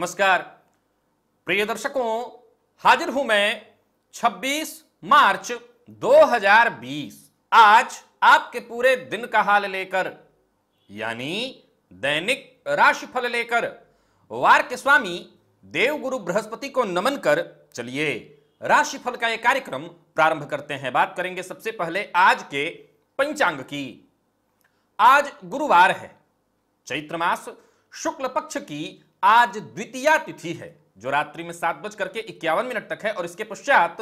नमस्कार प्रिय दर्शकों हाजिर हूं मैं 26 मार्च 2020 आज आपके पूरे दिन का हाल लेकर यानी दैनिक राशिफल लेकर वार के स्वामी देवगुरु बृहस्पति को नमन कर चलिए राशिफल का यह कार्यक्रम प्रारंभ करते हैं बात करेंगे सबसे पहले आज के पंचांग की आज गुरुवार है चैत्र मास शुक्ल पक्ष की आज द्वितीय तिथि है जो रात्रि में सात बज करके इक्यावन मिनट तक है और इसके पश्चात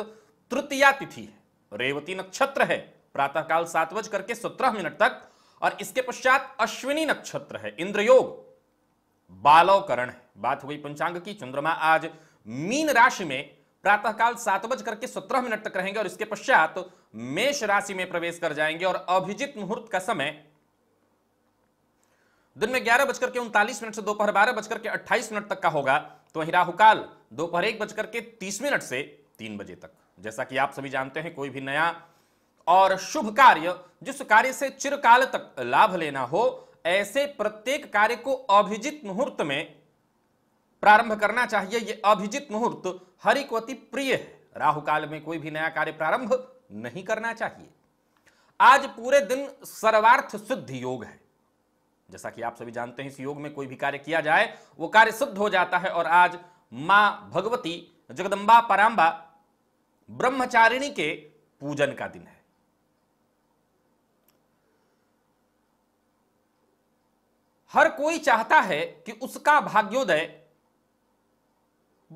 तृतीय तिथि है रेवती नक्षत्र है प्रातःकाल सात बज करके सत्रह मिनट तक और इसके पश्चात अश्विनी नक्षत्र है इंद्रयोग बालोकरण है बात हुई पंचांग की चंद्रमा आज मीन राशि में प्रातःकाल सात बज करके सत्रह मिनट तक रहेंगे और इसके पश्चात मेष राशि में प्रवेश कर जाएंगे और अभिजित मुहूर्त का समय दिन में ग्यारह बजकर के उनतालीस मिनट से दोपहर बारह बजकर के अट्ठाईस मिनट तक का होगा तो वहीं राहुकाल दोपहर एक बजकर के तीस मिनट से तीन बजे तक जैसा कि आप सभी जानते हैं कोई भी नया और शुभ कार्य जिस कार्य से चिरकाल तक लाभ लेना हो ऐसे प्रत्येक कार्य को अभिजित मुहूर्त में प्रारंभ करना चाहिए यह अभिजित मुहूर्त हरिकवती प्रिय है राहुकाल में कोई भी नया कार्य प्रारंभ नहीं करना चाहिए आज पूरे दिन सर्वार्थ सिद्ध योग है जैसा कि आप सभी जानते हैं इस योग में कोई भी कार्य किया जाए वो कार्य सिद्ध हो जाता है और आज माँ भगवती जगदम्बा पराम्बा ब्रह्मचारिणी के पूजन का दिन है हर कोई चाहता है कि उसका भाग्योदय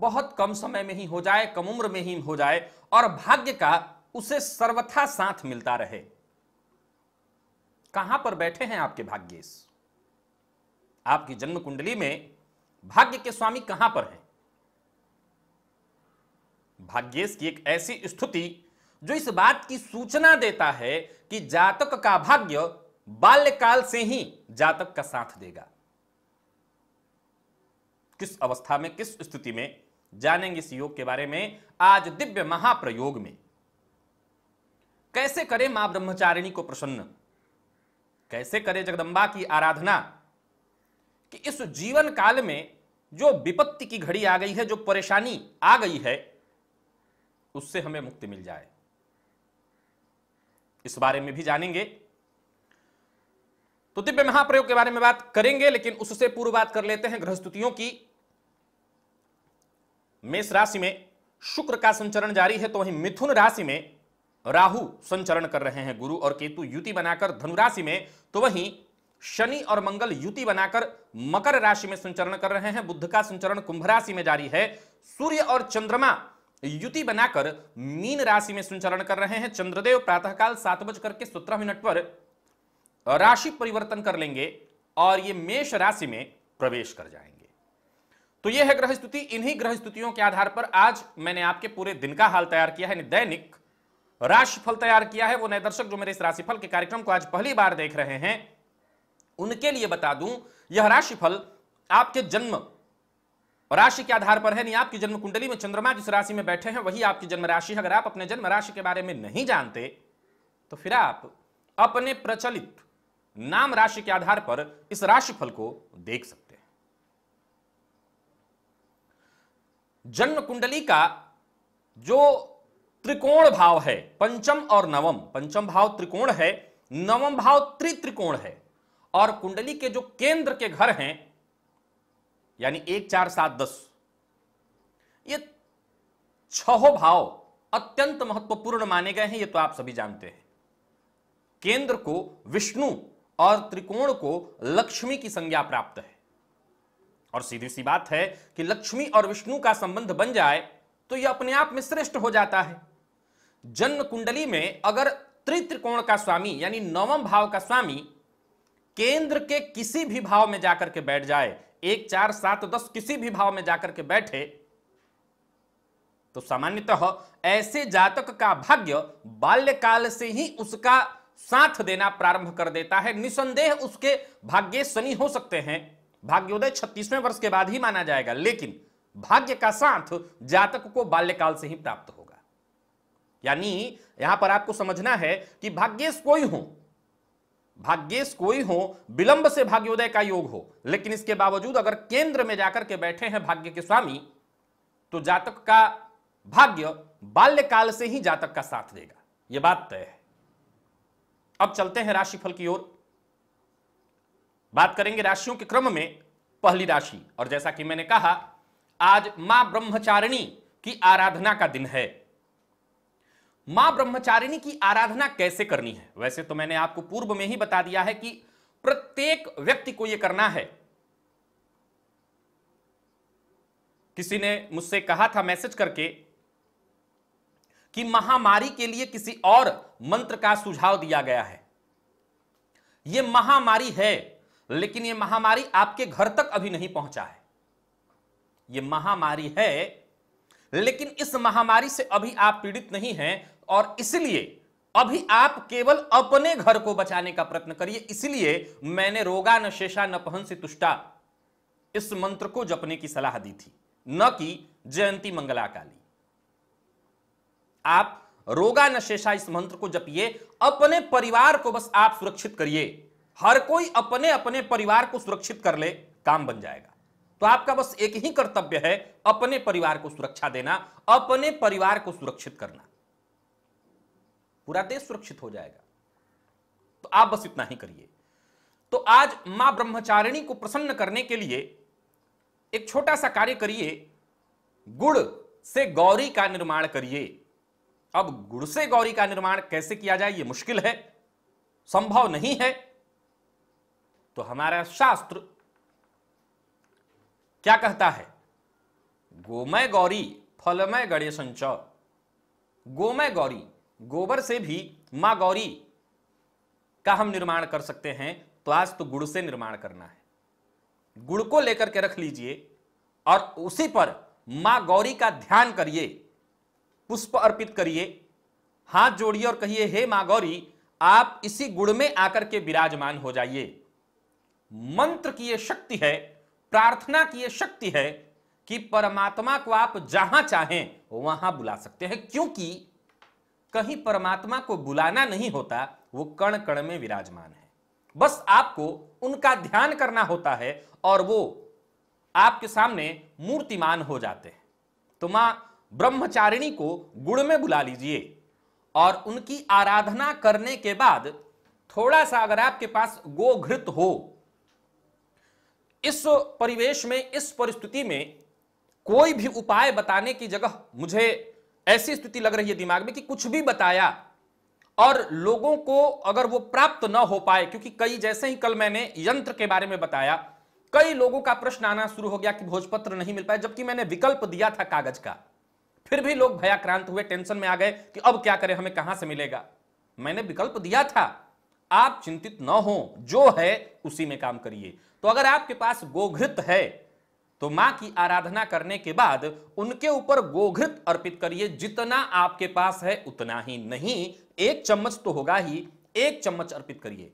बहुत कम समय में ही हो जाए कम उम्र में ही हो जाए और भाग्य का उसे सर्वथा साथ मिलता रहे कहां पर बैठे हैं आपके भाग्येश आपकी जन्म कुंडली में भाग्य के स्वामी कहां पर हैं भाग्येश की एक ऐसी स्तुति जो इस बात की सूचना देता है कि जातक का भाग्य बाल्यकाल से ही जातक का साथ देगा किस अवस्था में किस स्थिति में जानेंगे इस योग के बारे में आज दिव्य महाप्रयोग में कैसे करें मां ब्रह्मचारिणी को प्रसन्न कैसे करें जगदम्बा की आराधना कि इस जीवन काल में जो विपत्ति की घड़ी आ गई है जो परेशानी आ गई है उससे हमें मुक्ति मिल जाए इस बारे में भी जानेंगे तो दिव्य महाप्रयोग के बारे में बात करेंगे लेकिन उससे पूर्व बात कर लेते हैं गृहस्तुतियों की मेष राशि में शुक्र का संचरण जारी है तो वहीं मिथुन राशि में राहु संचरण कर रहे हैं गुरु और केतु युति बनाकर धनुराशि में तो वहीं शनि और मंगल युति बनाकर मकर राशि में संचरण कर रहे हैं बुद्ध का संचरण कुंभ राशि में जारी है सूर्य और चंद्रमा युति बनाकर मीन राशि में संचरण कर रहे हैं चंद्रदेव प्रातःकाल सात बज करके सत्रह मिनट पर राशि परिवर्तन कर लेंगे और ये मेष राशि में प्रवेश कर जाएंगे तो ये है ग्रह स्थिति इन्हीं ग्रह स्थितियों के आधार पर आज मैंने आपके पूरे दिन का हाल तैयार किया है दैनिक राशिफल तैयार किया है वो नए दर्शक जो मेरे इस राशिफल के कार्यक्रम को आज पहली बार देख रहे हैं उनके लिए बता दूं यह राशिफल आपके जन्म राशि के आधार पर है नहीं आपकी जन्म कुंडली में चंद्रमा जिस राशि में बैठे हैं वही आपकी जन्म राशि है अगर आप अपने जन्म राशि के बारे में नहीं जानते तो फिर आप अपने प्रचलित नाम राशि के आधार पर इस राशिफल को देख सकते हैं जन्म कुंडली का जो त्रिकोण भाव है पंचम और नवम पंचम भाव त्रिकोण है नवम भाव त्रित्रिकोण है और कुंडली के जो केंद्र के घर हैं यानी एक चार सात दस ये छह भाव अत्यंत महत्वपूर्ण माने गए हैं ये तो आप सभी जानते हैं केंद्र को विष्णु और त्रिकोण को लक्ष्मी की संज्ञा प्राप्त है और सीधी सी बात है कि लक्ष्मी और विष्णु का संबंध बन जाए तो यह अपने आप में श्रेष्ठ हो जाता है जन्म कुंडली में अगर त्रित्रिकोण का स्वामी यानी नवम भाव का स्वामी केंद्र के किसी भी भाव में जाकर के बैठ जाए एक चार सात दस किसी भी भाव में जाकर के बैठे तो सामान्यतः ऐसे जातक का भाग्य बाल्यकाल से ही उसका साथ देना प्रारंभ कर देता है निसंदेह उसके भाग्य शनि हो सकते हैं भाग्योदय छत्तीसवें वर्ष के बाद ही माना जाएगा लेकिन भाग्य का साथ जातक को बाल्यकाल से ही प्राप्त होगा यानी यहां पर आपको समझना है कि भाग्य कोई हो भाग्येश कोई हो विलंब से भाग्योदय का योग हो लेकिन इसके बावजूद अगर केंद्र में जाकर के बैठे हैं भाग्य के स्वामी तो जातक का भाग्य बाल्यकाल से ही जातक का साथ देगा यह बात तय है अब चलते हैं राशिफल की ओर बात करेंगे राशियों के क्रम में पहली राशि और जैसा कि मैंने कहा आज मां ब्रह्मचारिणी की आराधना का दिन है मां ब्रह्मचारिणी की आराधना कैसे करनी है वैसे तो मैंने आपको पूर्व में ही बता दिया है कि प्रत्येक व्यक्ति को यह करना है किसी ने मुझसे कहा था मैसेज करके कि महामारी के लिए किसी और मंत्र का सुझाव दिया गया है यह महामारी है लेकिन यह महामारी आपके घर तक अभी नहीं पहुंचा है यह महामारी है लेकिन इस महामारी से अभी आप पीड़ित नहीं हैं और इसलिए अभी आप केवल अपने घर को बचाने का प्रयत्न करिए इसलिए मैंने रोगा न शेषा न पहन से तुष्टा इस मंत्र को जपने की सलाह दी थी न कि जयंती मंगला काली आप रोगा न शेषा इस मंत्र को जपिए अपने परिवार को बस आप सुरक्षित करिए हर कोई अपने अपने परिवार को सुरक्षित कर ले काम बन जाएगा तो आपका बस एक ही कर्तव्य है अपने परिवार को सुरक्षा देना अपने परिवार को सुरक्षित करना पूरा देश सुरक्षित हो जाएगा तो आप बस इतना ही करिए तो आज मां ब्रह्मचारिणी को प्रसन्न करने के लिए एक छोटा सा कार्य करिए गुड़ से गौरी का निर्माण करिए अब गुड़ से गौरी का निर्माण कैसे किया जाए यह मुश्किल है संभव नहीं है तो हमारा शास्त्र क्या कहता है गोमय गौरी फलमय गणेश गोमय गौरी गोबर से भी माँ गौरी का हम निर्माण कर सकते हैं तो आज तो गुड़ से निर्माण करना है गुड़ को लेकर के रख लीजिए और उसी पर माँ गौरी का ध्यान करिए पुष्प अर्पित करिए हाथ जोड़िए और कहिए हे माँ गौरी आप इसी गुड़ में आकर के विराजमान हो जाइए मंत्र की यह शक्ति है प्रार्थना की यह शक्ति है कि परमात्मा को आप जहां चाहें वहां बुला सकते हैं क्योंकि कहीं परमात्मा को बुलाना नहीं होता वो कण कण में विराजमान है बस आपको उनका ध्यान करना होता है और वो आपके सामने मूर्तिमान हो जाते हैं तो मां ब्रह्मचारिणी को गुण में बुला लीजिए और उनकी आराधना करने के बाद थोड़ा सा अगर आपके पास गोघृत हो इस परिवेश में इस परिस्थिति में कोई भी उपाय बताने की जगह मुझे ऐसी स्थिति लग रही है दिमाग में कि कुछ भी बताया और लोगों को अगर वो प्राप्त न हो पाए क्योंकि कई जैसे ही कल मैंने यंत्र के बारे में बताया कई लोगों का प्रश्न आना शुरू हो गया कि भोजपत्र नहीं मिल पाया जबकि मैंने विकल्प दिया था कागज का फिर भी लोग भयाक्रांत हुए टेंशन में आ गए कि अब क्या करें हमें कहां से मिलेगा मैंने विकल्प दिया था आप चिंतित न हो जो है उसी में काम करिए तो अगर आपके पास गोघृत है तो मां की आराधना करने के बाद उनके ऊपर गोघृत अर्पित करिए जितना आपके पास है उतना ही नहीं एक चम्मच तो होगा ही एक चम्मच अर्पित करिए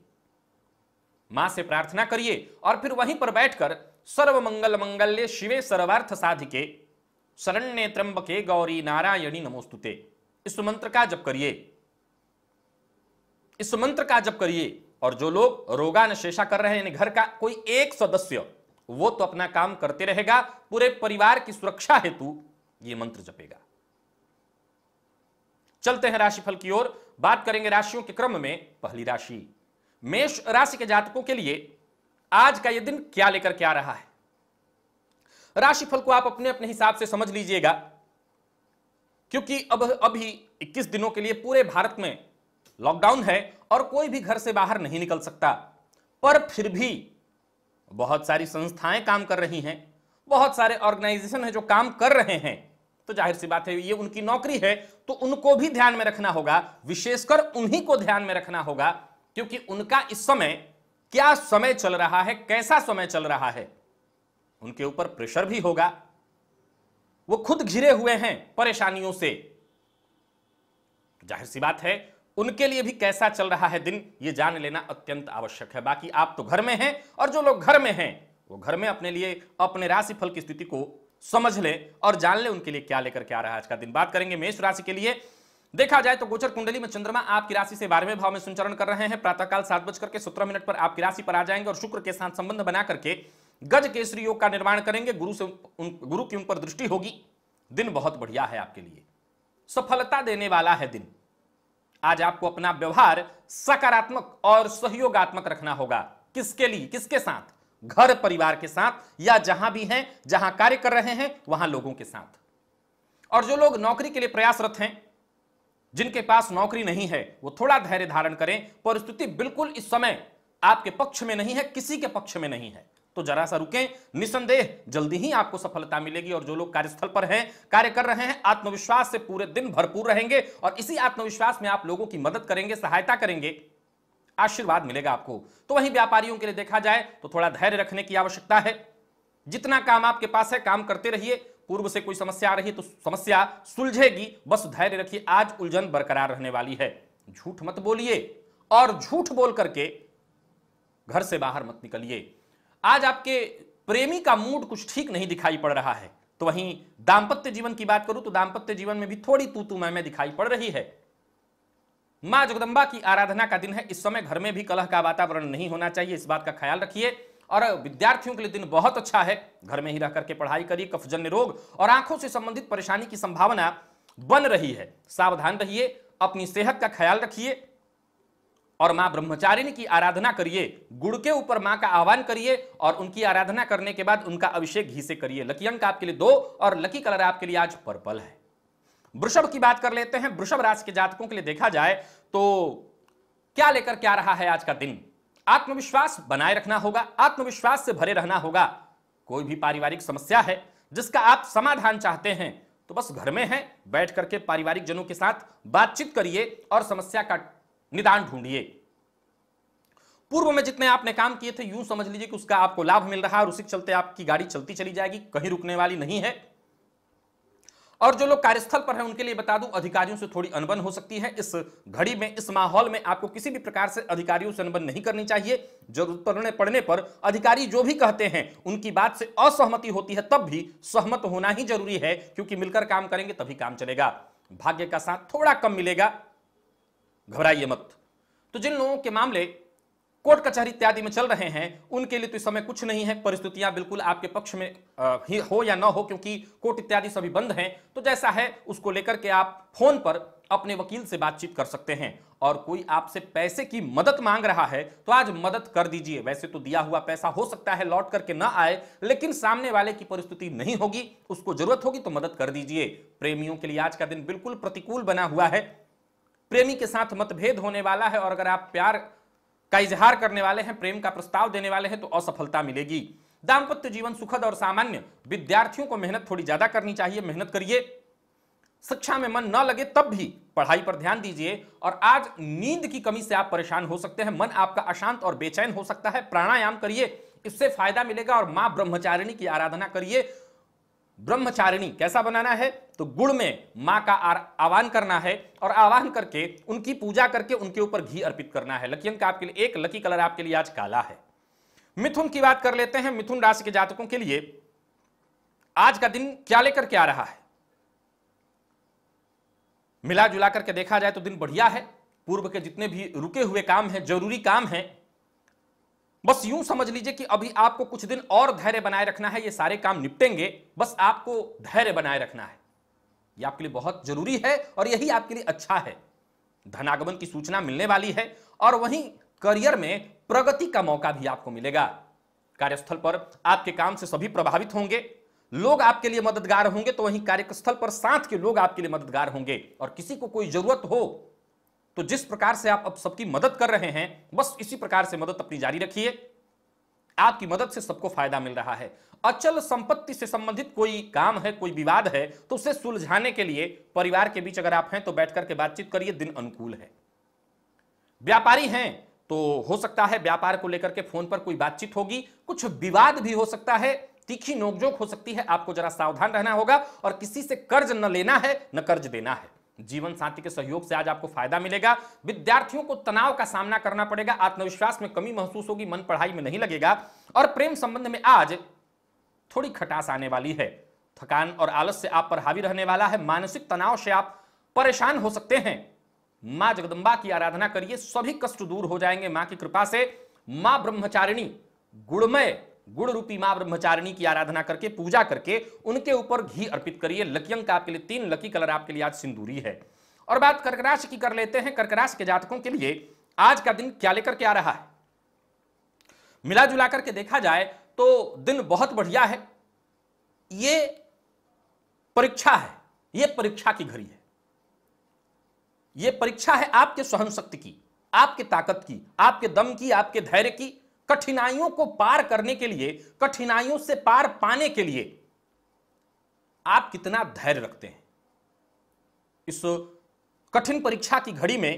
मां से प्रार्थना करिए और फिर वहीं पर बैठकर सर्व मंगल मंगल्य शिवे सर्वार्थ साधिके शरण्य त्र्यंबके गौरी नारायणी नमोस्तुते इस मंत्र का जप करिए इस मंत्र का जप करिए और जो लोग रोगान शेषा कर रहे हैं घर का कोई एक सदस्य वो तो अपना काम करते रहेगा पूरे परिवार की सुरक्षा हेतु ये मंत्र जपेगा चलते हैं राशिफल की ओर बात करेंगे राशियों के क्रम में पहली राशि मेष राशि के जातकों के लिए आज का यह दिन क्या लेकर के आ रहा है राशिफल को आप अपने अपने हिसाब से समझ लीजिएगा क्योंकि अब अभी 21 दिनों के लिए पूरे भारत में लॉकडाउन है और कोई भी घर से बाहर नहीं निकल सकता पर फिर भी बहुत सारी संस्थाएं काम कर रही हैं बहुत सारे ऑर्गेनाइजेशन हैं जो काम कर रहे हैं तो जाहिर सी बात है ये उनकी नौकरी है तो उनको भी ध्यान में रखना होगा विशेषकर उन्हीं को ध्यान में रखना होगा क्योंकि उनका इस समय क्या समय चल रहा है कैसा समय चल रहा है उनके ऊपर प्रेशर भी होगा वो खुद घिरे हुए हैं परेशानियों से जाहिर सी बात है उनके लिए भी कैसा चल रहा है दिन ये जान लेना अत्यंत आवश्यक है बाकी आप तो घर में हैं और जो लोग घर में हैं वो घर में अपने लिए अपने राशिफल की स्थिति को समझ लें और जान लें उनके लिए क्या लेकर के आ रहा है आज का दिन बात करेंगे मेष राशि के लिए देखा जाए तो गोचर कुंडली में चंद्रमा आपकी राशि से बारहवें भाव में संचरण कर रहे हैं प्रातःकाल सात बजकर के सत्रह मिनट पर आपकी राशि पर आ जाएंगे और शुक्र के साथ संबंध बना करके गज केसरी योग का निर्माण करेंगे गुरु से उन गुरु की उन पर दृष्टि होगी दिन बहुत बढ़िया है आपके लिए सफलता देने वाला है दिन आज आपको अपना व्यवहार सकारात्मक और सहयोगात्मक रखना होगा किसके लिए किसके साथ घर परिवार के साथ या जहां भी हैं जहां कार्य कर रहे हैं वहां लोगों के साथ और जो लोग नौकरी के लिए प्रयासरत हैं जिनके पास नौकरी नहीं है वो थोड़ा धैर्य धारण करें परिस्थिति बिल्कुल इस समय आपके पक्ष में नहीं है किसी के पक्ष में नहीं है तो जरा सा रुके निसंदेह जल्दी ही आपको सफलता मिलेगी और जो लोग कार्यस्थल पर हैं कार्य कर रहे हैं आत्मविश्वास से पूरे दिन भरपूर रहेंगे और इसी आत्मविश्वास में आप लोगों की मदद करेंगे सहायता करेंगे आशीर्वाद मिलेगा आपको तो वहीं व्यापारियों के लिए देखा जाए तो थोड़ा धैर्य रखने की आवश्यकता है जितना काम आपके पास है काम करते रहिए पूर्व से कोई समस्या आ रही तो समस्या सुलझेगी बस धैर्य रखिए आज उलझन बरकरार रहने वाली है झूठ मत बोलिए और झूठ बोल करके घर से बाहर मत निकलिए आज आपके प्रेमी का मूड कुछ ठीक नहीं दिखाई पड़ रहा है तो वहीं दाम्पत्य जीवन की बात करूं तो दाम्पत्य जीवन में भी थोड़ी तू तू मैं दिखाई पड़ रही है मां जगदम्बा की आराधना का दिन है इस समय घर में भी कलह का वातावरण नहीं होना चाहिए इस बात का ख्याल रखिए और विद्यार्थियों के लिए दिन बहुत अच्छा है घर में ही रह करके पढ़ाई करिए कफजन्य रोग और आंखों से संबंधित परेशानी की संभावना बन रही है सावधान रहिए अपनी सेहत का ख्याल रखिए और माँ ब्रह्मचारिणी की आराधना करिए गुड़ के ऊपर माँ का आह्वान करिए और उनकी आराधना करने के बाद उनका अभिषेक घी से करिए लकी अंक आपके लिए दो और लकी कलर आपके लिए आज पर्पल है वृषभ की बात कर लेते हैं वृषभ राशि के जातकों के लिए देखा जाए तो क्या लेकर क्या रहा है आज का दिन आत्मविश्वास बनाए रखना होगा आत्मविश्वास से भरे रहना होगा कोई भी पारिवारिक समस्या है जिसका आप समाधान चाहते हैं तो बस घर में है बैठ करके पारिवारिक जनों के साथ बातचीत करिए और समस्या का निदान ढूंढिए पूर्व में जितने आपने काम किए थे यूं समझ लीजिए कि उसका आपको लाभ मिल रहा है और उसी के चलते आपकी गाड़ी चलती चली जाएगी कहीं रुकने वाली नहीं है और जो लोग कार्यस्थल पर हैं उनके लिए बता दूं अधिकारियों से थोड़ी अनबन हो सकती है इस घड़ी में इस माहौल में आपको किसी भी प्रकार से अधिकारियों से अनबन नहीं करनी चाहिए जरूरत पड़ने पड़ने पर अधिकारी जो भी कहते हैं उनकी बात से असहमति होती है तब भी सहमत होना ही जरूरी है क्योंकि मिलकर काम करेंगे तभी काम चलेगा भाग्य का साथ थोड़ा कम मिलेगा घबराइए मत तो जिन लोगों के मामले कोर्ट कचहरी इत्यादि में चल रहे हैं उनके लिए तो इस समय कुछ नहीं है परिस्थितियां बिल्कुल आपके पक्ष में ही हो या ना हो क्योंकि कोर्ट इत्यादि सभी बंद हैं तो जैसा है उसको लेकर के आप फोन पर अपने वकील से बातचीत कर सकते हैं और कोई आपसे पैसे की मदद मांग रहा है तो आज मदद कर दीजिए वैसे तो दिया हुआ पैसा हो सकता है लौट करके ना आए लेकिन सामने वाले की परिस्थिति नहीं होगी उसको जरूरत होगी तो मदद कर दीजिए प्रेमियों के लिए आज का दिन बिल्कुल प्रतिकूल बना हुआ है प्रेमी के साथ मतभेद होने वाला है और अगर आप प्यार का इजहार करने वाले हैं प्रेम का प्रस्ताव देने वाले हैं तो असफलता मिलेगी दाम्पत्य जीवन सुखद और सामान्य विद्यार्थियों को मेहनत थोड़ी ज्यादा करनी चाहिए मेहनत करिए शिक्षा में मन न लगे तब भी पढ़ाई पर ध्यान दीजिए और आज नींद की कमी से आप परेशान हो सकते हैं मन आपका अशांत और बेचैन हो सकता है प्राणायाम करिए इससे फायदा मिलेगा और मां ब्रह्मचारिणी की आराधना करिए ब्रह्मचारिणी कैसा बनाना है तो गुड़ में माँ का आह्वान करना है और आह्वान करके उनकी पूजा करके उनके ऊपर घी अर्पित करना है लकी अंक आपके लिए एक लकी कलर आपके लिए आज काला है मिथुन की बात कर लेते हैं मिथुन राशि के जातकों के लिए आज का दिन क्या लेकर के आ रहा है मिला जुला करके देखा जाए तो दिन बढ़िया है पूर्व के जितने भी रुके हुए काम है जरूरी काम है बस यूं समझ लीजिए कि अभी आपको कुछ दिन और धैर्य बनाए रखना है ये सारे काम निपटेंगे बस आपको धैर्य बनाए रखना है ये आपके लिए बहुत जरूरी है और यही आपके लिए अच्छा है धनागमन की सूचना मिलने वाली है और वहीं करियर में प्रगति का मौका भी आपको मिलेगा कार्यस्थल पर आपके काम से सभी प्रभावित होंगे लोग आपके लिए मददगार होंगे तो वहीं कार्यस्थल पर साथ के लोग आपके लिए मददगार होंगे और किसी को कोई जरूरत हो तो जिस प्रकार से आप अब सबकी मदद कर रहे हैं बस इसी प्रकार से मदद अपनी जारी रखिए आपकी मदद से सबको फायदा मिल रहा है अचल संपत्ति से संबंधित कोई काम है कोई विवाद है तो उसे सुलझाने के लिए परिवार के बीच अगर आप हैं तो बैठकर के बातचीत करिए दिन अनुकूल है व्यापारी हैं तो हो सकता है व्यापार को लेकर के फोन पर कोई बातचीत होगी कुछ विवाद भी हो सकता है तीखी नोकझोंक हो सकती है आपको जरा सावधान रहना होगा और किसी से कर्ज न लेना है न कर्ज देना है जीवन साथी के सहयोग से आज आपको फायदा मिलेगा विद्यार्थियों को तनाव का सामना करना पड़ेगा आत्मविश्वास में कमी महसूस होगी मन पढ़ाई में नहीं लगेगा और प्रेम संबंध में आज थोड़ी खटास आने वाली है थकान और आलस से आप पर हावी रहने वाला है मानसिक तनाव से आप परेशान हो सकते हैं मां जगदम्बा की आराधना करिए सभी कष्ट दूर हो जाएंगे मां की कृपा से मां ब्रह्मचारिणी गुणमय गुड़ रूपी माँ ब्रह्मचारिणी की आराधना करके पूजा करके उनके ऊपर घी अर्पित करिए लकी अंक आपके लिए तीन लकी कलर आपके लिए आज सिंदूरी है और बात कर्क राशि की कर लेते हैं कर्क राशि के जातकों के लिए आज का दिन क्या लेकर के आ रहा है मिला जुला करके देखा जाए तो दिन बहुत बढ़िया है ये परीक्षा है ये परीक्षा की घड़ी है ये परीक्षा है आपके सहन शक्ति की आपके ताकत की आपके दम की आपके धैर्य की कठिनाइयों को पार करने के लिए कठिनाइयों से पार पाने के लिए आप कितना धैर्य रखते हैं इस कठिन परीक्षा की घड़ी में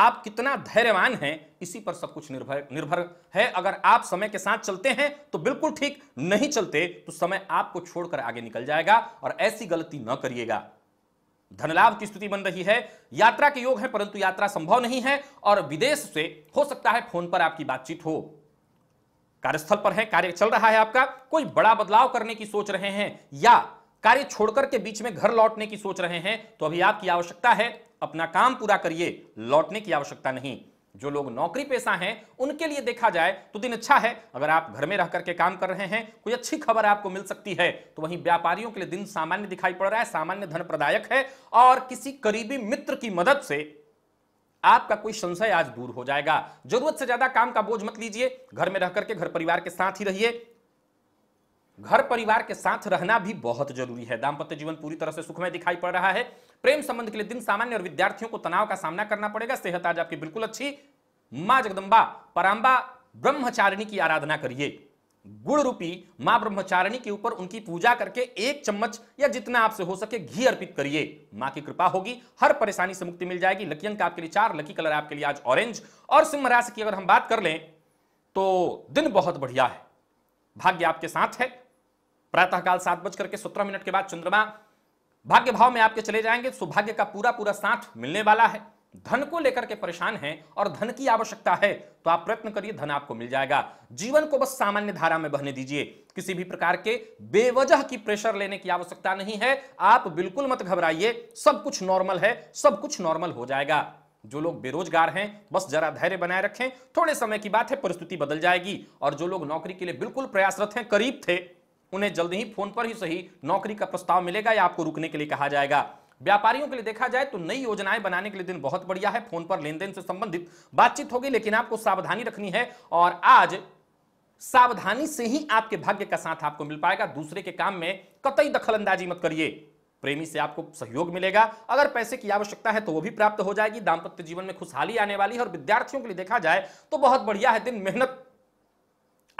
आप कितना धैर्यवान हैं इसी पर सब कुछ निर्भर निर्भर है अगर आप समय के साथ चलते हैं तो बिल्कुल ठीक नहीं चलते तो समय आपको छोड़कर आगे निकल जाएगा और ऐसी गलती न करिएगा धनलाभ की स्थिति बन रही है यात्रा के योग है परंतु यात्रा संभव नहीं है और विदेश से हो सकता है फोन पर आपकी बातचीत हो कार्यस्थल पर है कार्य चल रहा है आपका कोई बड़ा बदलाव करने की सोच रहे हैं या कार्य छोड़कर के बीच में घर लौटने की सोच रहे हैं तो अभी आपकी आवश्यकता है अपना काम पूरा करिए लौटने की आवश्यकता नहीं जो लोग नौकरी पेशा हैं उनके लिए देखा जाए तो दिन अच्छा है अगर आप घर में रह करके काम कर रहे हैं कोई अच्छी खबर आपको मिल सकती है तो वहीं व्यापारियों के लिए दिन सामान्य दिखाई पड़ रहा है सामान्य धन प्रदायक है और किसी करीबी मित्र की मदद से आपका कोई संशय आज दूर हो जाएगा जरूरत से ज्यादा काम का बोझ मत लीजिए घर में रहकर के घर परिवार के साथ ही रहिए घर परिवार के साथ रहना भी बहुत जरूरी है दाम्पत्य जीवन पूरी तरह से सुखमय दिखाई पड़ रहा है प्रेम संबंध के लिए दिन सामान्य और विद्यार्थियों को तनाव का सामना करना पड़ेगा सेहत आज आपकी बिल्कुल अच्छी मां जगदम्बा पराम्बा ब्रह्मचारिणी की आराधना करिए गुड़ रूपी मां ब्रह्मचारिणी के ऊपर उनकी पूजा करके एक चम्मच या जितना आपसे हो सके घी अर्पित करिए मां की कृपा होगी हर परेशानी से मुक्ति मिल जाएगी लकी अंक आपके लिए चार लकी कलर आपके लिए आज ऑरेंज और सिंह राशि की अगर हम बात कर लें तो दिन बहुत बढ़िया है भाग्य आपके साथ है प्रातःकाल सात बज करके सत्रह मिनट के बाद चंद्रमा भाग्य भाव में आपके चले जाएंगे सौभाग्य का पूरा पूरा साथ मिलने वाला है धन को लेकर के परेशान हैं और धन की आवश्यकता है तो आप प्रयत्न करिए धन आपको मिल जाएगा जीवन को बस सामान्य धारा में बहने दीजिए किसी भी प्रकार के बेवजह की प्रेशर लेने की आवश्यकता नहीं है आप बिल्कुल मत घबराइए सब कुछ नॉर्मल है सब कुछ नॉर्मल हो जाएगा जो लोग बेरोजगार हैं बस जरा धैर्य बनाए रखें थोड़े समय की बात है परिस्थिति बदल जाएगी और जो लोग नौकरी के लिए बिल्कुल प्रयासरत हैं करीब थे उन्हें जल्द ही फोन पर ही सही नौकरी का प्रस्ताव मिलेगा या आपको रुकने के लिए कहा जाएगा व्यापारियों के लिए देखा जाए तो नई योजनाएं बनाने के लिए दिन बहुत बढ़िया है फोन पर लेन देन से संबंधित बातचीत होगी लेकिन आपको सावधानी रखनी है और आज सावधानी से ही आपके भाग्य का साथ आपको मिल पाएगा दूसरे के काम में कतई दखलंदाजी मत करिए प्रेमी से आपको सहयोग मिलेगा अगर पैसे की आवश्यकता है तो वो भी प्राप्त हो जाएगी दाम्पत्य जीवन में खुशहाली आने वाली है और विद्यार्थियों के लिए देखा जाए तो बहुत बढ़िया है दिन मेहनत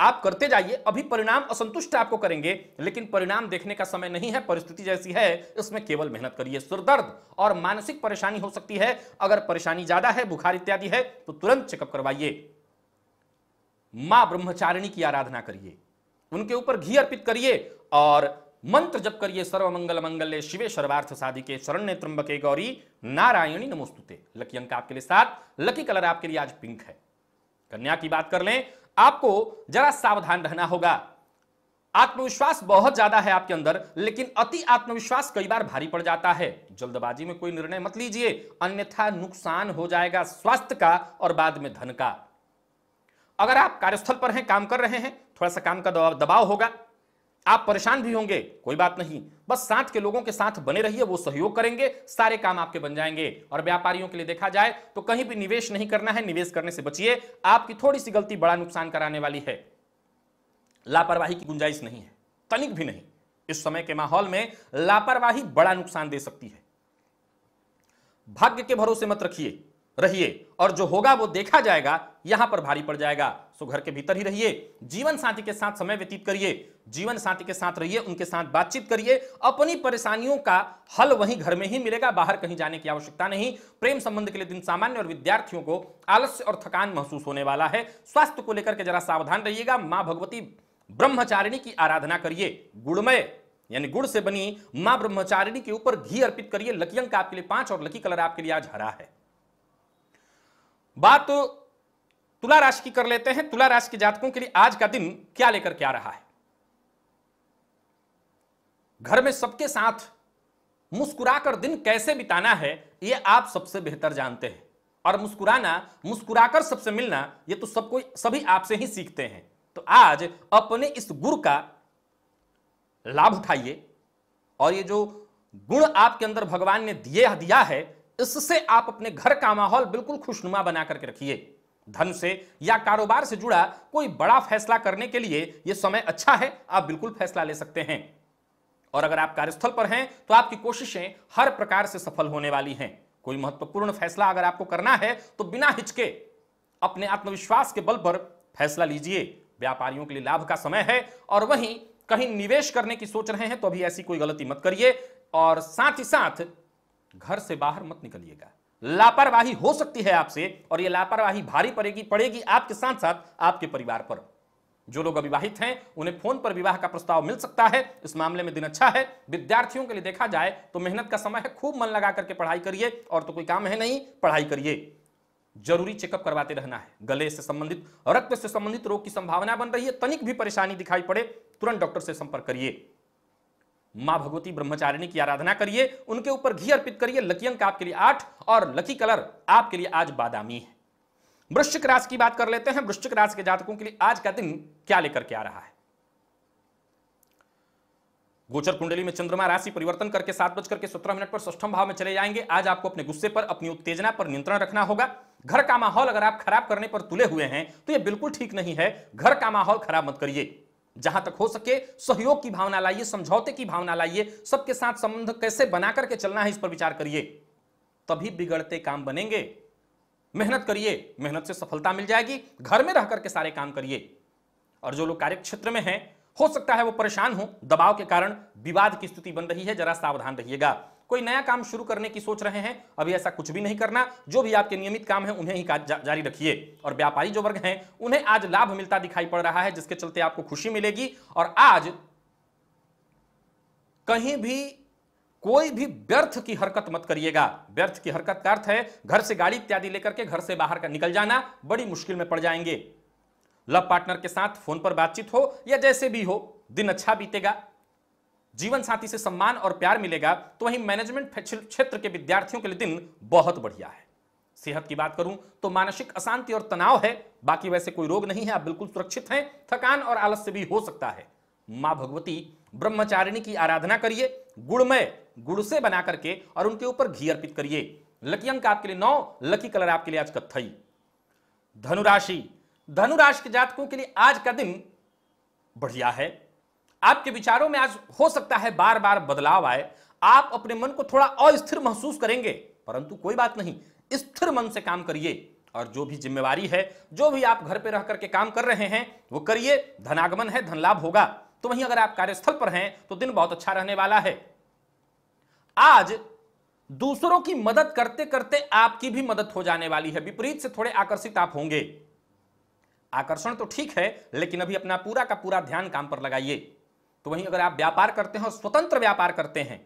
आप करते जाइए अभी परिणाम असंतुष्ट आपको करेंगे लेकिन परिणाम देखने का समय नहीं है परिस्थिति जैसी है इसमें केवल मेहनत करिए सुरदर्द और मानसिक परेशानी हो सकती है अगर परेशानी ज्यादा है बुखार इत्यादि है तो तुरंत चेकअप करवाइए मां ब्रह्मचारिणी की आराधना करिए उनके ऊपर घी अर्पित करिए और मंत्र जप करिए सर्व मंगल मंगल्य शिवे सर्वार्थ साधी के शरण ने त्रंबके गौरी नारायणी नमोस्तुते लकी अंक आपके लिए साथ लकी कलर आपके लिए आज पिंक है कन्या की बात कर लें आपको जरा सावधान रहना होगा आत्मविश्वास बहुत ज्यादा है आपके अंदर लेकिन अति आत्मविश्वास कई बार भारी पड़ जाता है जल्दबाजी में कोई निर्णय मत लीजिए अन्यथा नुकसान हो जाएगा स्वास्थ्य का और बाद में धन का अगर आप कार्यस्थल पर हैं काम कर रहे हैं थोड़ा सा काम का दबाव होगा आप परेशान भी होंगे कोई बात नहीं बस साथ के लोगों के साथ बने रहिए वो सहयोग करेंगे सारे काम आपके बन जाएंगे और व्यापारियों के लिए देखा जाए तो कहीं भी निवेश नहीं करना है निवेश करने से बचिए आपकी थोड़ी सी गलती बड़ा नुकसान कराने वाली है लापरवाही की गुंजाइश नहीं है तनिक भी नहीं इस समय के माहौल में लापरवाही बड़ा नुकसान दे सकती है भाग्य के भरोसे मत रखिए रहिए और जो होगा वो देखा जाएगा यहां पर भारी पड़ जाएगा सो घर के भीतर ही रहिए जीवन साथी के साथ समय व्यतीत करिए जीवन साथी के साथ रहिए उनके साथ बातचीत करिए अपनी परेशानियों का हल वहीं घर में ही मिलेगा बाहर कहीं जाने की आवश्यकता नहीं प्रेम संबंध के लिए दिन सामान्य और विद्यार्थियों को आलस्य और थकान महसूस होने वाला है स्वास्थ्य को लेकर के जरा सावधान रहिएगा मां भगवती ब्रह्मचारिणी की आराधना करिए गुणमय यानी गुड़ से बनी मां ब्रह्मचारिणी के ऊपर घी अर्पित करिए लकी अंक आपके लिए पांच और लकी कलर आपके लिए आज हरा है बात तो तुला राशि की कर लेते हैं तुला राशि के जातकों के लिए आज का दिन क्या लेकर के आ रहा है घर में सबके साथ मुस्कुराकर दिन कैसे बिताना है यह आप सबसे बेहतर जानते हैं और मुस्कुराना मुस्कुराकर सबसे मिलना यह तो सबको सभी आपसे ही सीखते हैं तो आज अपने इस गुण का लाभ उठाइए और ये जो गुण आपके अंदर भगवान ने दिए दिया है इससे आप अपने घर का माहौल बिल्कुल खुशनुमा बना करके रखिए धन से या कारोबार से जुड़ा कोई बड़ा फैसला करने के लिए यह समय अच्छा है आप बिल्कुल फैसला ले सकते हैं और अगर आप कार्यस्थल पर हैं तो आपकी कोशिशें हर प्रकार से सफल होने वाली हैं कोई महत्वपूर्ण फैसला अगर आपको करना है तो बिना हिचके अपने आत्मविश्वास के बल पर फैसला लीजिए व्यापारियों के लिए लाभ का समय है और वहीं कहीं निवेश करने की सोच रहे हैं तो अभी ऐसी कोई गलती मत करिए और साथ ही साथ घर से बाहर मत निकलिएगा लापरवाही हो सकती है आपसे और यह लापरवाही भारी पड़ेगी पड़ेगी आपके साथ साथ आपके परिवार पर जो लोग अविवाहित हैं उन्हें फोन पर विवाह का प्रस्ताव मिल सकता है इस मामले में दिन अच्छा है विद्यार्थियों के लिए देखा जाए तो मेहनत का समय है खूब मन लगा करके पढ़ाई करिए और तो कोई काम है नहीं पढ़ाई करिए जरूरी चेकअप करवाते रहना है गले से संबंधित रक्त से संबंधित रोग की संभावना बन रही है तनिक भी परेशानी दिखाई पड़े तुरंत डॉक्टर से संपर्क करिए माँ भगवती ब्रह्मचारिणी की आराधना करिए उनके ऊपर घी अर्पित करिए लकी अंक आपके लिए आठ और लकी कलर आपके लिए आज बादामी है वृश्चिक राशि की बात कर लेते हैं वृश्चिक राशि के जातकों के लिए आज का दिन क्या लेकर के आ रहा है गोचर कुंडली में चंद्रमा राशि परिवर्तन करके सात बजकर के सत्रह मिनट पर सष्टम भाव में चले जाएंगे आज आपको अपने गुस्से पर अपनी उत्तेजना पर नियंत्रण रखना होगा घर का माहौल अगर आप खराब करने पर तुले हुए हैं तो यह बिल्कुल ठीक नहीं है घर का माहौल खराब मत करिए जहां तक हो सके सहयोग की भावना लाइए समझौते की भावना लाइए सबके साथ संबंध कैसे बना करके चलना है इस पर विचार करिए तभी बिगड़ते काम बनेंगे मेहनत करिए मेहनत से सफलता मिल जाएगी घर में रह करके सारे काम करिए और जो लोग कार्य क्षेत्र में हैं हो सकता है वो परेशान हो दबाव के कारण विवाद की स्थिति बन रही है जरा सावधान रहिएगा कोई नया काम शुरू करने की सोच रहे हैं अभी ऐसा कुछ भी नहीं करना जो भी आपके नियमित काम है उन्हें ही जा, जारी रखिए और व्यापारी जो वर्ग हैं उन्हें आज लाभ मिलता दिखाई पड़ रहा है जिसके चलते आपको खुशी मिलेगी और आज कहीं भी कोई भी व्यर्थ की हरकत मत करिएगा व्यर्थ की हरकत का अर्थ है घर से गाड़ी इत्यादि लेकर के घर से बाहर का निकल जाना बड़ी मुश्किल में पड़ जाएंगे लव पार्टनर के साथ फोन पर बातचीत हो या जैसे भी हो दिन अच्छा बीतेगा जीवन साथी से सम्मान और प्यार मिलेगा तो वहीं मैनेजमेंट क्षेत्र के विद्यार्थियों के लिए दिन बहुत बढ़िया है सेहत की बात करूं तो मानसिक अशांति और तनाव है बाकी वैसे कोई रोग नहीं है आप बिल्कुल सुरक्षित हैं थकान और आलस्य भी हो सकता है मां भगवती ब्रह्मचारिणी की आराधना करिए गुड़मय गुड़ से बना करके और उनके ऊपर घी अर्पित करिए लकी अंक आपके लिए नौ लकी कलर आपके लिए आज कत्थई धनुराशि धनुराशि के जातकों के लिए आज का दिन बढ़िया है आपके विचारों में आज हो सकता है बार बार बदलाव आए आप अपने मन को थोड़ा अस्थिर महसूस करेंगे परंतु कोई बात नहीं स्थिर मन से काम करिए और जो भी जिम्मेवारी है जो भी आप घर पे रह करके काम कर रहे हैं वो करिए धनागमन है धन लाभ होगा तो वहीं अगर आप कार्यस्थल पर हैं तो दिन बहुत अच्छा रहने वाला है आज दूसरों की मदद करते करते आपकी भी मदद हो जाने वाली है विपरीत से थोड़े आकर्षित आप होंगे आकर्षण तो ठीक है लेकिन अभी अपना पूरा का पूरा ध्यान काम पर लगाइए तो वहीं अगर आप व्यापार करते हैं और स्वतंत्र व्यापार करते हैं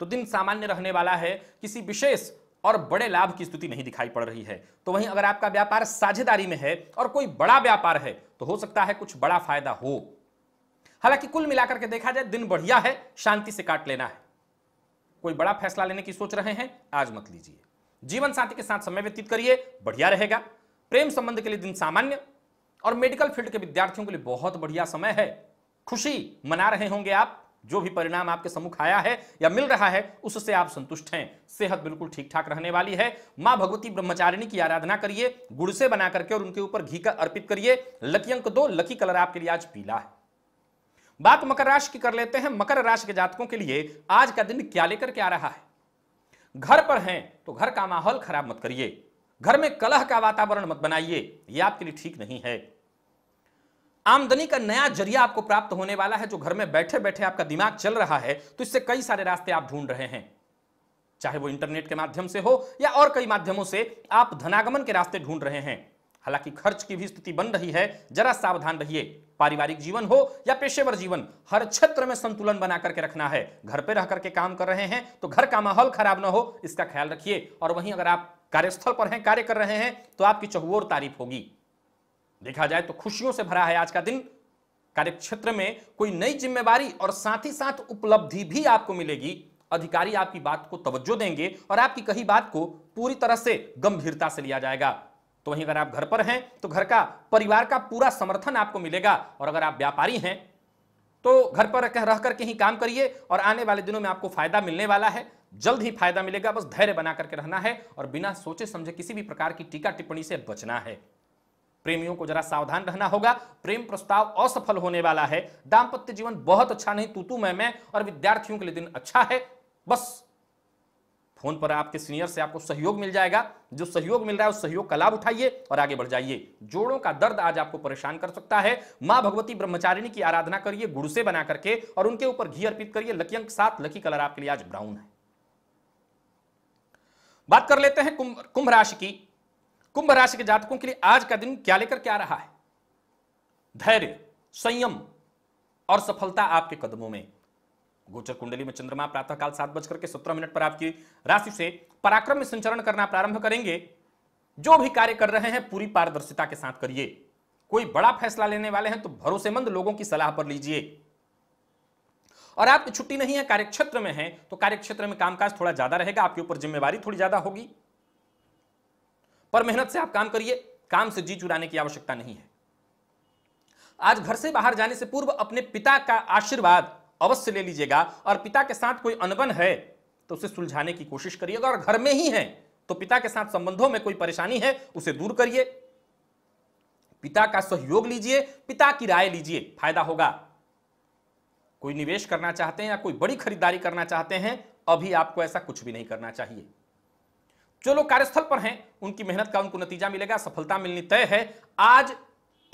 तो दिन सामान्य रहने वाला है किसी विशेष और बड़े लाभ की स्थिति नहीं दिखाई पड़ रही है तो वहीं अगर आपका व्यापार साझेदारी में है और कोई बड़ा व्यापार है तो हो सकता है कुछ बड़ा फायदा हो हालांकि कुल मिलाकर के देखा जाए दिन बढ़िया है शांति से काट लेना है कोई बड़ा फैसला लेने की सोच रहे हैं आज मत लीजिए जीवन साथी के साथ समय व्यतीत करिए बढ़िया रहेगा प्रेम संबंध के लिए दिन सामान्य और मेडिकल फील्ड के विद्यार्थियों के लिए बहुत बढ़िया समय है खुशी मना रहे होंगे आप जो भी परिणाम आपके सम्मुख आया है या मिल रहा है उससे आप संतुष्ट हैं सेहत बिल्कुल ठीक ठाक रहने वाली है मां भगवती ब्रह्मचारिणी की आराधना करिए गुड़ से बना करके और उनके ऊपर घी का अर्पित करिए लकी अंक दो लकी कलर आपके लिए आज पीला है बात मकर राशि की कर लेते हैं मकर राशि के जातकों के लिए आज का दिन क्या लेकर के आ रहा है घर पर हैं तो घर का माहौल खराब मत करिए घर में कलह का वातावरण मत बनाइए यह आपके लिए ठीक नहीं है आमदनी का नया जरिया आपको प्राप्त होने वाला है जो घर में बैठे बैठे आपका दिमाग चल रहा है तो इससे कई सारे रास्ते आप ढूंढ रहे हैं चाहे वो इंटरनेट के माध्यम से हो या और कई माध्यमों से आप धनागमन के रास्ते ढूंढ रहे हैं हालांकि खर्च की भी स्थिति बन रही है जरा सावधान रहिए पारिवारिक जीवन हो या पेशेवर जीवन हर क्षेत्र में संतुलन बना करके रखना है घर पे रह करके काम कर रहे हैं तो घर का माहौल खराब ना हो इसका ख्याल रखिए और वहीं अगर आप कार्यस्थल पर हैं कार्य कर रहे हैं तो आपकी चहुओर तारीफ होगी देखा जाए तो खुशियों से भरा है आज का दिन कार्यक्षेत्र में कोई नई जिम्मेवारी और साथ ही साथ उपलब्धि भी आपको मिलेगी अधिकारी आपकी बात को तवज्जो देंगे और आपकी कही बात को पूरी तरह से गंभीरता से लिया जाएगा तो वहीं अगर आप घर पर हैं तो घर का परिवार का पूरा समर्थन आपको मिलेगा और अगर आप व्यापारी हैं तो घर पर रह करके ही काम करिए और आने वाले दिनों में आपको फायदा मिलने वाला है जल्द ही फायदा मिलेगा बस धैर्य बना करके रहना है और बिना सोचे समझे किसी भी प्रकार की टीका टिप्पणी से बचना है प्रेमियों को जरा सावधान रहना होगा प्रेम प्रस्ताव असफल होने वाला है दाम्पत्य जीवन बहुत अच्छा नहीं तू मैं मैं और विद्यार्थियों के लिए दिन अच्छा है बस फोन पर आपके सीनियर से आपको सहयोग मिल जाएगा जो सहयोग मिल रहा है उस सहयोग का लाभ उठाइए और आगे बढ़ जाइए जोड़ों का दर्द आज आपको परेशान कर सकता है मां भगवती ब्रह्मचारिणी की आराधना करिए गुड़ से बना करके और उनके ऊपर घी अर्पित करिए लकी अंक सात लकी कलर आपके लिए आज ब्राउन है बात कर लेते हैं कुंभ कुंभ राशि की कुंभ राशि के जातकों के लिए आज का दिन क्या लेकर क्या रहा है धैर्य संयम और सफलता आपके कदमों में गोचर कुंडली में चंद्रमा प्रातःकाल सात बजकर के सत्रह मिनट पर आपकी राशि से पराक्रम में संचरण करना प्रारंभ करेंगे जो भी कार्य कर रहे हैं पूरी पारदर्शिता के साथ करिए कोई बड़ा फैसला लेने वाले हैं तो भरोसेमंद लोगों की सलाह पर लीजिए और आपकी छुट्टी नहीं है कार्यक्षेत्र में है तो कार्यक्षेत्र में कामकाज थोड़ा ज्यादा रहेगा आपके ऊपर जिम्मेवारी थोड़ी ज्यादा होगी पर मेहनत से आप काम करिए काम से जी चुराने की आवश्यकता नहीं है आज घर से बाहर जाने से पूर्व अपने पिता का आशीर्वाद अवश्य ले लीजिएगा और पिता के साथ कोई अनबन है तो उसे सुलझाने की कोशिश करिएगा और घर में ही है तो पिता के साथ संबंधों में कोई परेशानी है उसे दूर करिए पिता का सहयोग लीजिए पिता की राय लीजिए फायदा होगा कोई निवेश करना चाहते हैं या कोई बड़ी खरीदारी करना चाहते हैं अभी आपको ऐसा कुछ भी नहीं करना चाहिए जो लोग कार्यस्थल पर हैं उनकी मेहनत का उनको नतीजा मिलेगा सफलता मिलनी तय है आज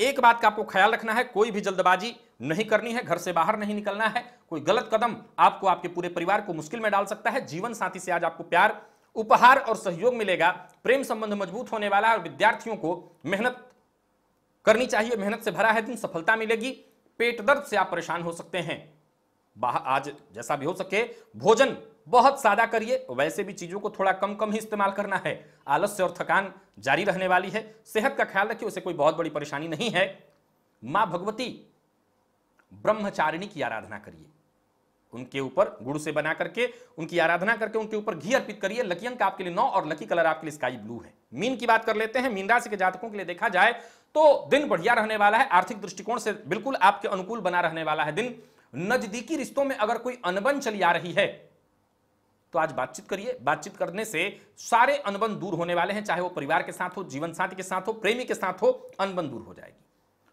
एक बात का आपको ख्याल रखना है कोई भी जल्दबाजी नहीं करनी है घर से बाहर नहीं निकलना है कोई गलत कदम आपको आपके पूरे परिवार को मुश्किल में डाल सकता है जीवन साथी से आज आपको प्यार उपहार और सहयोग मिलेगा प्रेम संबंध मजबूत होने वाला है और विद्यार्थियों को मेहनत करनी चाहिए मेहनत से भरा है दिन सफलता मिलेगी पेट दर्द से आप परेशान हो सकते हैं आज जैसा भी हो सके भोजन बहुत सादा करिए वैसे भी चीज़ों को थोड़ा कम कम ही इस्तेमाल करना है आलस्य और थकान जारी रहने वाली है सेहत का ख्याल रखिए उसे कोई बहुत बड़ी परेशानी नहीं है माँ भगवती ब्रह्मचारिणी की आराधना करिए उनके ऊपर गुड़ से बना करके उनकी आराधना करके उनके ऊपर घी अर्पित करिए लकी अंक आपके लिए नौ और लकी कलर आपके लिए स्काई ब्लू है मीन की बात कर लेते हैं मीन राशि के जातकों के लिए देखा जाए तो दिन बढ़िया रहने वाला है आर्थिक दृष्टिकोण से बिल्कुल आपके अनुकूल बना रहने वाला है दिन नजदीकी रिश्तों में अगर कोई अनबन चली आ रही है तो आज बातचीत करिए बातचीत करने से सारे अनबन दूर होने वाले हैं चाहे वो परिवार के साथ हो जीवन साथी के साथ हो प्रेमी के साथ हो अनबन दूर हो जाएगी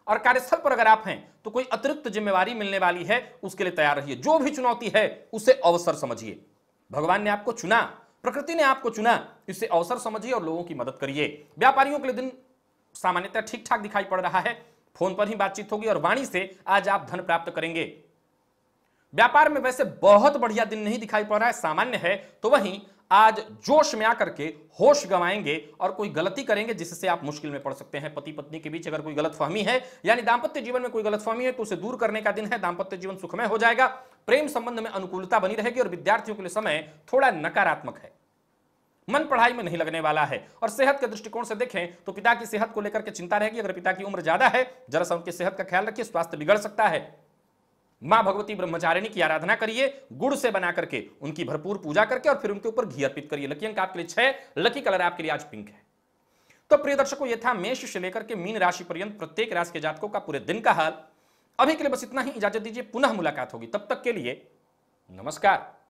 और कार्यस्थल पर अगर आप हैं तो कोई अतिरिक्त जिम्मेवारी मिलने वाली है उसके लिए तैयार रहिए जो भी चुनौती है उसे अवसर समझिए भगवान ने आपको चुना प्रकृति ने आपको चुना इससे अवसर समझिए और लोगों की मदद करिए व्यापारियों के लिए दिन सामान्यतः ठीक ठाक दिखाई पड़ रहा है फोन पर ही बातचीत होगी और वाणी से आज आप धन प्राप्त करेंगे व्यापार में वैसे बहुत बढ़िया दिन नहीं दिखाई पड़ रहा है सामान्य है तो वहीं आज जोश में आकर के होश गवाएंगे और कोई गलती करेंगे जिससे आप मुश्किल में पड़ सकते हैं पति पत्नी के बीच अगर कोई गलतफहमी है यानी दाम्पत्य जीवन में कोई गलतफहमी है तो उसे दूर करने का दिन है दाम्पत्य जीवन सुखमय हो जाएगा प्रेम संबंध में अनुकूलता बनी रहेगी और विद्यार्थियों के लिए समय थोड़ा नकारात्मक है मन पढ़ाई में नहीं लगने वाला है और सेहत के दृष्टिकोण से देखें तो पिता की सेहत को लेकर के चिंता रहेगी अगर पिता की उम्र ज्यादा है जरा सा उनकी सेहत का ख्याल रखिए स्वास्थ्य बिगड़ सकता है मां भगवती ब्रह्मचारिणी की आराधना करिए गुड़ से बना करके उनकी भरपूर पूजा करके और फिर उनके ऊपर घी अर्पित करिए लकी अंक आपके लिए छह लकी कलर आपके लिए आज पिंक है तो प्रिय दर्शकों यह था मेष से लेकर के मीन राशि पर्यंत प्रत्येक राशि के जातकों का पूरे दिन का हाल अभी के लिए बस इतना ही इजाजत दीजिए पुनः मुलाकात होगी तब तक के लिए नमस्कार